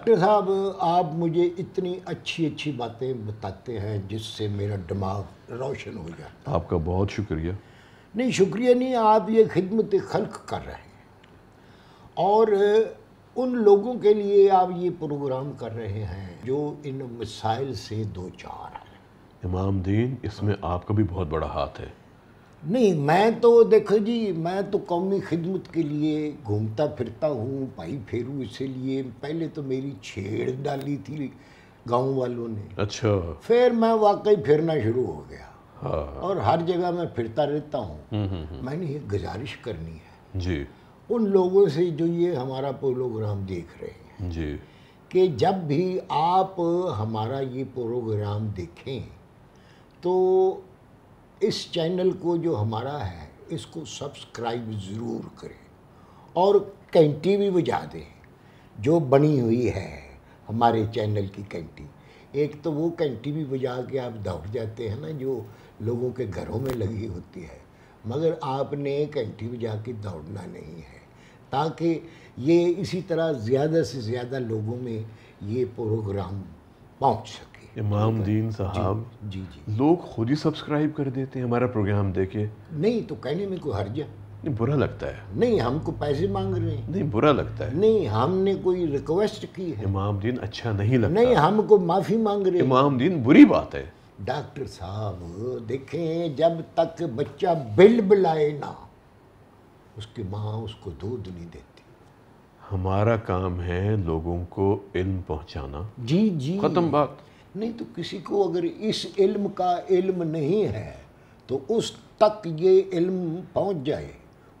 Doctor साहब आप मुझे इतनी अच्छी अच्छी बातें बताते हैं जिससे मेरा दिमाग रोशन हो जाता आपका बहुत शुक्रिया नहीं शुक्रिया नहीं आप ये खिदमत खल्क कर रहे हैं और उन लोगों के लिए आप ये प्रोग्राम कर रहे हैं जो इन मिसाइल से दो चार हैं इमाम दीन इसमें आपका भी बहुत बड़ा हाथ है नहीं मैं तो देखो जी मैं तो कौमी खिदमत के लिए घूमता फिरता हूँ भाई फेरू इसीलिए पहले तो मेरी छेड़ डाली थी गांव वालों ने अच्छा फिर मैं वाकई फिरना शुरू हो गया हाँ। और हर जगह मैं फिरता रहता हूँ हम्म, हम्म, हम्म। मैंने ये गुजारिश करनी है जी उन लोगों से जो ये हमारा प्रोग्राम देख रहे हैं जी कि जब भी आप हमारा ये प्रोग्राम देखें तो इस चैनल को जो हमारा है इसको सब्सक्राइब ज़रूर करें और कैंटी भी बजा दें जो बनी हुई है हमारे चैनल की कैंटी एक तो वो कैंटी भी बजा के आप दौड़ जाते हैं ना जो लोगों के घरों में लगी होती है मगर आपने कैंटी बजा के दौड़ना नहीं है ताकि ये इसी तरह ज़्यादा से ज़्यादा लोगों में ये प्रोग्राम पहुँच सके इमाम दीन साहब जी जी लोग खुद ही सब्सक्राइब कर देते हैं हमारा प्रोग्राम देखे नहीं तो कहने में कोई हर्ज नहीं बुरा लगता है नहीं हमको पैसे मांग रहे हैं नहीं बुरा लगता है नहीं हमने कोई रिक्वेस्ट की है इमाम दीन अच्छा नहीं लगता नहीं हमको माफ़ी मांग रहे हैं इमाम दीन बुरी बात है डॉक्टर साहब देखें जब तक बच्चा बिल बुलाए ना उसकी माँ उसको दूध नहीं देती हमारा काम है लोगों को इल्म पहुँचाना जी जी ख़त्म बात नहीं तो किसी को अगर इस इल्म का इल्म नहीं है तो उस तक ये इल्म पहुंच जाए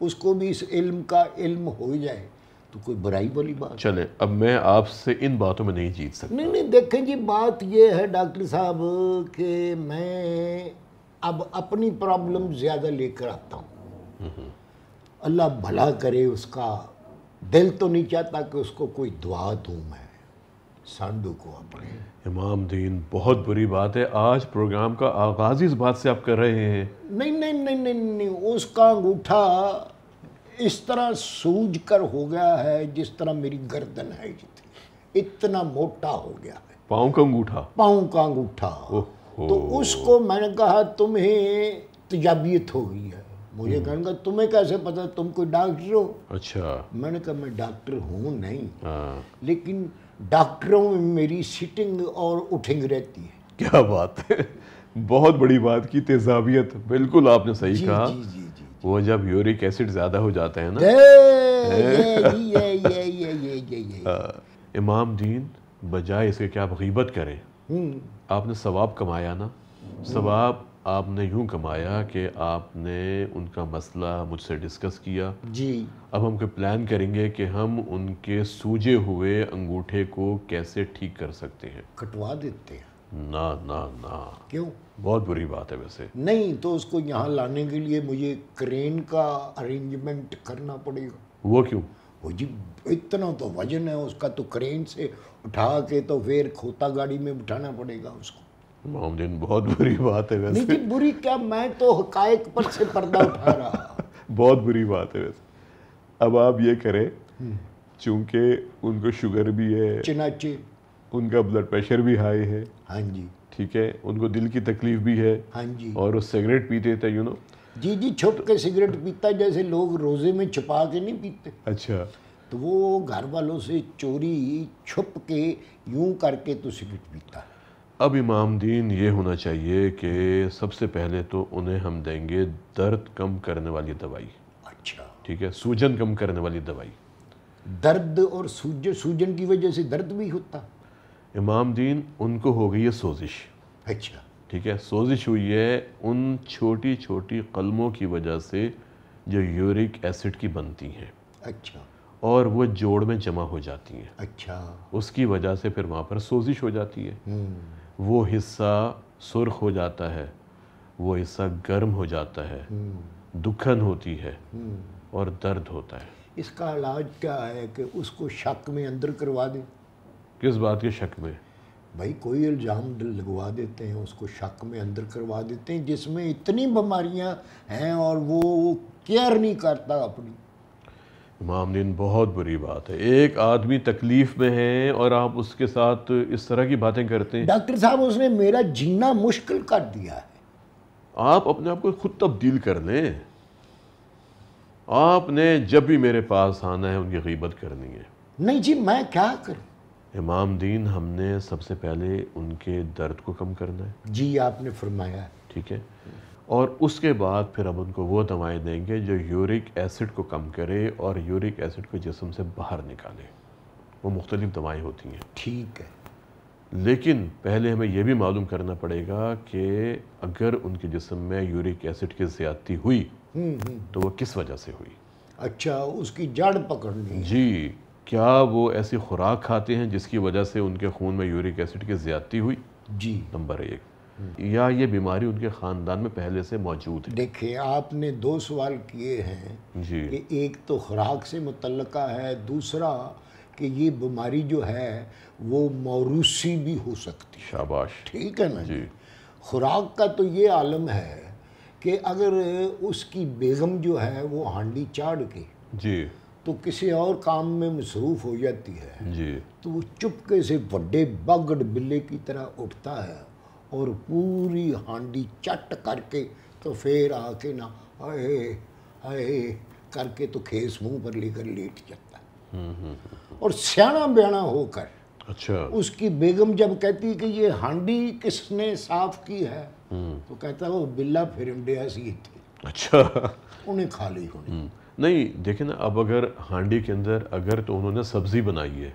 उसको भी इस इल्म का इल्म हो जाए तो कोई बुराई वाली बात चले अब मैं आपसे इन बातों में नहीं जीत सकता नहीं नहीं देखें जी बात ये है डॉक्टर साहब कि मैं अब अपनी प्रॉब्लम ज़्यादा लेकर आता हूँ हम्म। अल्लाह भला करे उसका दिल तो नहीं चाहता कि उसको कोई दुआ दूँ मैं सांडू को अपने इमाम दीन बहुत बुरी बात है आज प्रोग्राम का आगाज इस बात से आप कर रहे हैं नहीं नहीं नहीं नहीं नहीं उसका अंगूठा इस तरह सूज कर हो गया है जिस तरह मेरी गर्दन है इतना मोटा हो गया है पाँव का अंगूठा पाँव का अंगूठा तो उसको मैंने कहा तुम्हें तजाबियत हो गई है मुझे हम्म। कहने का तुम्हें कैसे पता तुम कोई डॉक्टर हो अच्छा मैंने कहा मैं डॉक्टर हूँ नहीं आ, हाँ। लेकिन डॉक्टरों में मेरी सिटिंग और उठिंग रहती है क्या बात है बहुत बड़ी बात की तेजाबियत बिल्कुल आपने सही जी, कहा जी, जी, जी, जी, वो जब यूरिक एसिड ज्यादा हो जाता है ना ये, ये, ये, ये ये ये हाँ। इमाम दीन बजाय इसके क्या आप गीबत करें हम्म। आपने सवाब कमाया ना सवाब आपने यूं कमाया कि आपने उनका मसला मुझसे डिस्कस किया जी अब हम कोई प्लान करेंगे कि हम उनके सूजे हुए अंगूठे को कैसे ठीक कर सकते हैं कटवा देते हैं ना ना ना क्यों बहुत बुरी बात है वैसे नहीं तो उसको यहाँ लाने के लिए मुझे क्रेन का अरेंजमेंट करना पड़ेगा वो क्यों वो जी इतना तो वजन है उसका तो क्रेन से उठा के तो फिर खोता गाड़ी में बिठाना पड़ेगा उसको मोहम्मदीन बहुत बुरी बात है वैसे नहीं बुरी क्या मैं तो हकायक पर से पर्दा उठा रहा बहुत बुरी बात है वैसे अब आप ये करें हम्म। चूंकि उनको शुगर भी है चिनाचे उनका ब्लड प्रेशर भी हाई है हाँ जी ठीक है उनको दिल की तकलीफ भी है हाँ जी और वो सिगरेट पीते थे यू नो जी जी छुप के सिगरेट पीता जैसे लोग रोजे में छुपा के नहीं पीते अच्छा तो वो घर वालों से चोरी छुप के यूं करके तो सिगरेट पीता है अब इमाम दीन ये होना चाहिए कि सबसे पहले तो उन्हें हम देंगे दर्द कम करने वाली दवाई अच्छा ठीक है सूजन कम करने वाली दवाई दर्द और सूजन सूजन की वजह से दर्द भी होता इमाम दीन उनको हो गई है सोजिश अच्छा ठीक है सोजिश हुई है उन छोटी छोटी कलमों की वजह से जो यूरिक एसिड की बनती हैं अच्छा और वो जोड़ में जमा हो जाती हैं अच्छा उसकी वजह से फिर वहाँ पर सोजिश हो जाती है हम्म। वो हिस्सा सुर्ख हो जाता है वो हिस्सा गर्म हो जाता है हम्म। दुखन होती है हम्म। और दर्द होता है इसका इलाज क्या है कि उसको शक में अंदर करवा दें किस बात के शक में भाई कोई इल्ज़ाम लगवा देते हैं उसको शक में अंदर करवा देते हैं जिसमें इतनी बीमारियां हैं और वो केयर नहीं करता अपनी इमामदीन बहुत बुरी बात है एक आदमी तकलीफ में है और आप उसके साथ इस तरह की बातें करते हैं डॉक्टर साहब उसने मेरा जीना मुश्किल कर दिया है आप अपने आप को खुद तब्दील कर लें आपने जब भी मेरे पास आना है उनकी गीबत करनी है नहीं जी मैं क्या करूँ इमाम दीन हमने सबसे पहले उनके दर्द को कम करना है जी आपने फरमाया ठीक है और उसके बाद फिर हम उनको वो दवाएं देंगे जो यूरिक एसिड को कम करे और यूरिक एसिड को जिसम से बाहर निकाले वो मुख्तलिफ दवाएँ होती हैं ठीक है लेकिन पहले हमें यह भी मालूम करना पड़ेगा कि अगर उनके जिसम में यूरिक एसिड की ज़्यादती हुई हम्म, हम्म। तो वो किस वजह से हुई अच्छा उसकी जड़ पकड़नी जी क्या वो ऐसी खुराक खाते हैं जिसकी वजह से उनके खून में यूरिक एसिड की ज़्यादती हुई जी नंबर एक या ये बीमारी उनके ख़ानदान में पहले से मौजूद है देखिए आपने दो सवाल किए हैं कि एक तो खुराक से मुतल है दूसरा कि ये बीमारी जो है वो मौरूसी भी हो सकती है शाबाश ठीक है ना जी खुराक का तो ये आलम है कि अगर उसकी बेगम जो है वो हांडी चाड़ के जी तो किसी और काम में मसरूफ़ हो जाती है जी तो वो चुपके से बड़े बगड़ बिल्ले की तरह उठता है और पूरी हांडी चट करके तो फिर आके ना अरे अरे करके तो खेस मुंह पर लेकर लेट जाता और स्याणा ब्याणा होकर अच्छा उसकी बेगम जब कहती कि ये हांडी किसने साफ की है तो कहता है वो बिल्ला फिर सी थी अच्छा उन्हें खा ली होनी हम्म। नहीं देखे ना अब अगर हांडी के अंदर अगर तो उन्होंने सब्जी बनाई है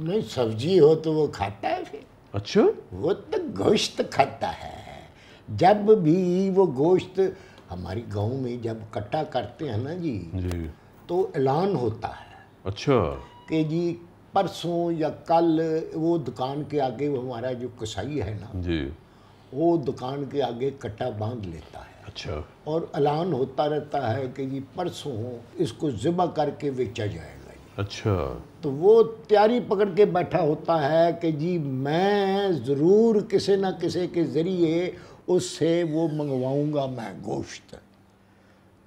नहीं सब्जी हो तो वो खाता है फिर अच्छा वो तो गोश्त खाता है जब भी वो गोश्त हमारे गांव में जब कट्टा करते हैं ना जी, जी तो ऐलान होता है अच्छा कि जी परसों या कल वो दुकान के आगे वो हमारा जो कसाई है ना जी वो दुकान के आगे कट्टा बांध लेता है अच्छा और ऐलान होता रहता है कि जी परसों इसको ज़िबा करके बेचा जाएगा जी अच्छा तो वो तैयारी पकड़ के बैठा होता है कि जी मैं ज़रूर किसी ना किसी के ज़रिए उससे वो मंगवाऊंगा मैं गोश्त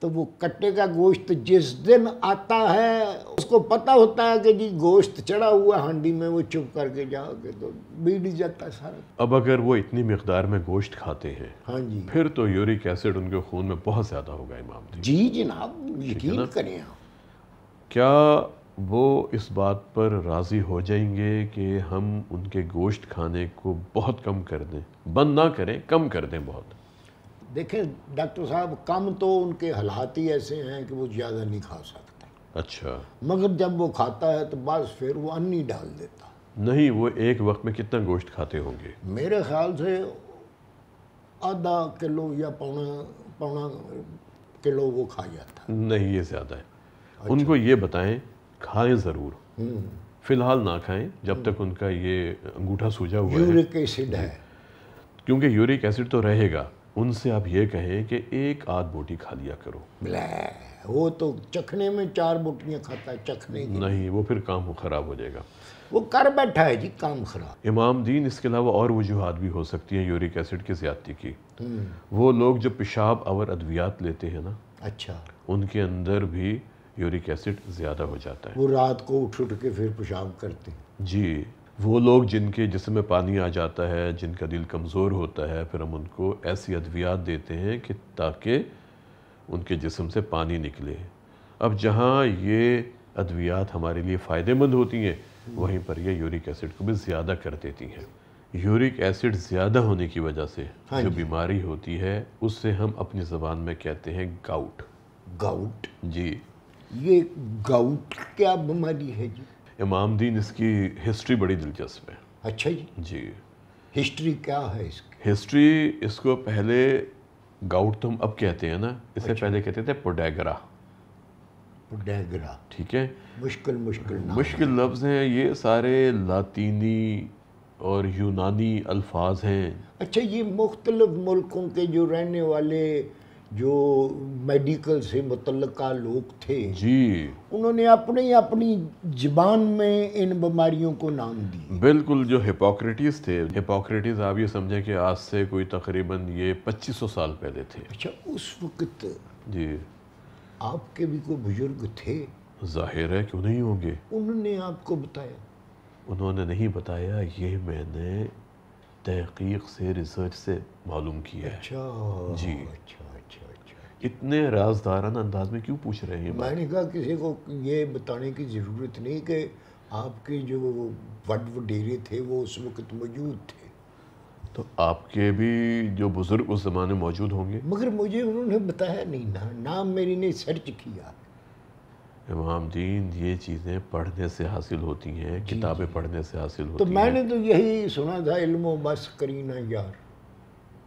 तो वो कट्टे का गोश्त जिस दिन आता है उसको पता होता है कि जी गोश्त चढ़ा हुआ हांडी में वो चुप करके जाओगे तो बीट जाता है सारा अब अगर वो इतनी मकदार में गोश्त खाते हैं हाँ जी फिर तो यूरिक एसिड उनके खून में बहुत ज़्यादा होगा इमाम जी जनाब यकीन करें आप क्या वो इस बात पर राज़ी हो जाएंगे कि हम उनके गोश्त खाने को बहुत कम कर दें बंद ना करें कम कर दें बहुत देखें डॉक्टर साहब कम तो उनके हालात ही ऐसे हैं कि वो ज़्यादा नहीं खा सकते अच्छा मगर जब वो खाता है तो बस फिर वो अन्नी डाल देता नहीं वो एक वक्त में कितना गोश्त खाते होंगे मेरे ख्याल से आधा किलो या पौना पौना किलो वो खा जाता नहीं ये ज़्यादा है अच्छा। उनको ये बताएं खाएं ज़रूर हम्म। फिलहाल ना खाएं जब तक उनका ये अंगूठा सूजा हुआ यूरिक एसिड है क्योंकि यूरिक एसिड तो रहेगा उनसे आप ये कहें कि एक आध बोटी खा लिया करो वो तो चखने में चार बोटियाँ खाता है चखने नहीं वो फिर काम खराब हो जाएगा वो कर बैठा है जी काम खराब इमाम दीन इसके अलावा और वजूहत भी हो सकती हैं यूरिक एसिड की ज़्यादती हम्म। की वो लोग जो पेशाब और अद्वियात लेते हैं ना अच्छा उनके अंदर भी यूरिक एसिड ज़्यादा हो जाता है वो रात को उठ उठ के फिर पेशाब करते हैं जी वो लोग जिनके जिसम में पानी आ जाता है जिनका दिल कमज़ोर होता है फिर हम उनको ऐसी अद्वियात देते हैं कि ताकि उनके जिसम से पानी निकले अब जहाँ ये अद्वियात हमारे लिए फ़ायदेमंद होती हैं वहीं पर ये यूरिक एसिड को भी ज़्यादा कर देती हैं यूरिक एसिड ज़्यादा होने की वजह से हाँ जो बीमारी होती है उससे हम अपनी ज़बान में कहते हैं गाउट गाउट जी ये गाउट क्या बीमारी है जी इमाम दीन इसकी हिस्ट्री बड़ी दिलचस्प है अच्छा जी जी हिस्ट्री क्या है इसकी हिस्ट्री इसको पहले गाउट तो हम अब कहते हैं ना इसे अच्छा। पहले कहते थे पोडेगरा पोडेगरा ठीक है मुश्किल मुश्किल मुश्किल लफ्ज़ हैं ये सारे लातीनी और यूनानी अल्फाज हैं अच्छा ये मुख्तलिफ मुल्कों के जो रहने वाले जो मेडिकल से मुतल लोग थे जी उन्होंने अपने ही अपनी जबान में इन बीमारियों को नाम दिए बिल्कुल जो हिपोक्रेटिस थे हिपोक्रेटिस आप ये समझे कि आज से कोई तकरीबन ये 2500 साल पहले थे अच्छा उस वक्त जी आपके भी कोई बुजुर्ग थे जाहिर है क्यों नहीं होंगे उन्होंने आपको बताया उन्होंने नहीं बताया ये मैंने तहकीक से रिसर्च से मालूम किया अच्छा जी अच्छा अच्छा अच्छा इतने राजदाराना अंदाज में क्यों पूछ रहे हैं मैंने कहा किसी को ये बताने की ज़रूरत नहीं कि आपके जो वड वडेरे थे वो उस वक्त मौजूद थे तो आपके भी जो बुज़ुर्ग उस ज़माने मौजूद होंगे मगर मुझे उन्होंने बताया नहीं ना नाम मेरी ने सर्च किया इमाम दीन ये चीज़ें पढ़ने से हासिल होती हैं किताबें पढ़ने से हासिल तो होती तो मैंने तो यही सुना था इल्मो बस करीना यार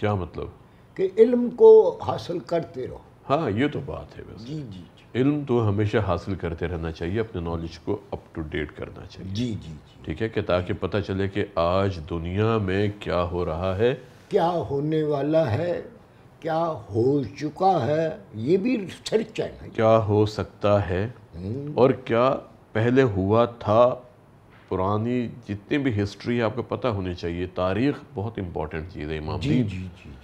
क्या मतलब कि इल्म को हासिल करते रहो हाँ ये तो बात है वैसे जी जी इल्म तो हमेशा हासिल करते रहना चाहिए अपने नॉलेज को अप टू डेट करना चाहिए जी जी ठीक है कि ताकि पता चले कि आज दुनिया में क्या हो रहा है क्या होने वाला है क्या हो चुका है ये भी रिसर्च है क्या हो सकता है हम्म। और क्या पहले हुआ था पुरानी जितनी भी हिस्ट्री है आपको पता होनी चाहिए तारीख बहुत इंपॉर्टेंट चीज़ है इमाम जी जी जी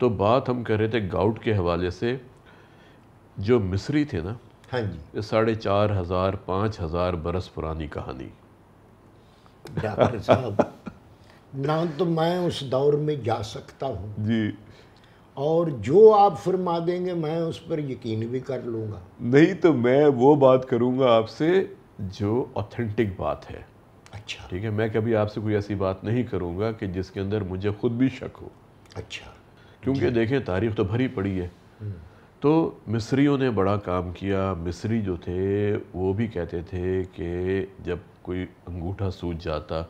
तो बात हम कर रहे थे गाउट के हवाले से जो मिस्री थे ना हाँ जी ये साढ़े चार हज़ार पाँच हज़ार बरस पुरानी कहानी साहब ना तो मैं उस दौर में जा सकता हूँ जी और जो आप फरमा देंगे मैं उस पर यकीन भी कर लूंगा नहीं तो मैं वो बात करूंगा आपसे जो ऑथेंटिक बात है अच्छा ठीक है मैं कभी आपसे कोई ऐसी बात नहीं करूँगा कि जिसके अंदर मुझे खुद भी शक हो अच्छा क्योंकि देखें तारीख तो भरी पड़ी है तो मिस्रियों ने बड़ा काम किया मिस्री जो थे वो भी कहते थे कि जब कोई अंगूठा सूझ जाता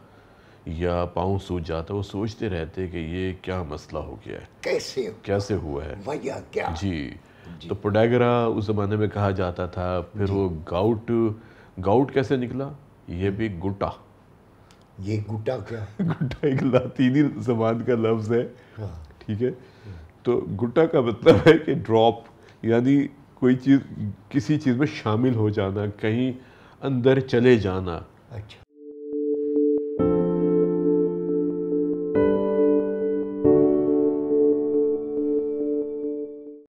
या पाँव सूझ जाता वो सोचते रहते कि ये क्या मसला हो गया है कैसे हुआ? कैसे हुआ है क्या जी, जी। तो पोडागरा उस ज़माने में कहा जाता था फिर वो गाउट गाउट कैसे निकला ये भी गुटा ये गुटा क्या गुटा एक लातीनी जबान का लफ्ज़ है हाँ। ठीक है तो गुट्टा का मतलब है कि ड्रॉप यानी कोई चीज़ किसी चीज़ में शामिल हो जाना कहीं अंदर चले जाना अच्छा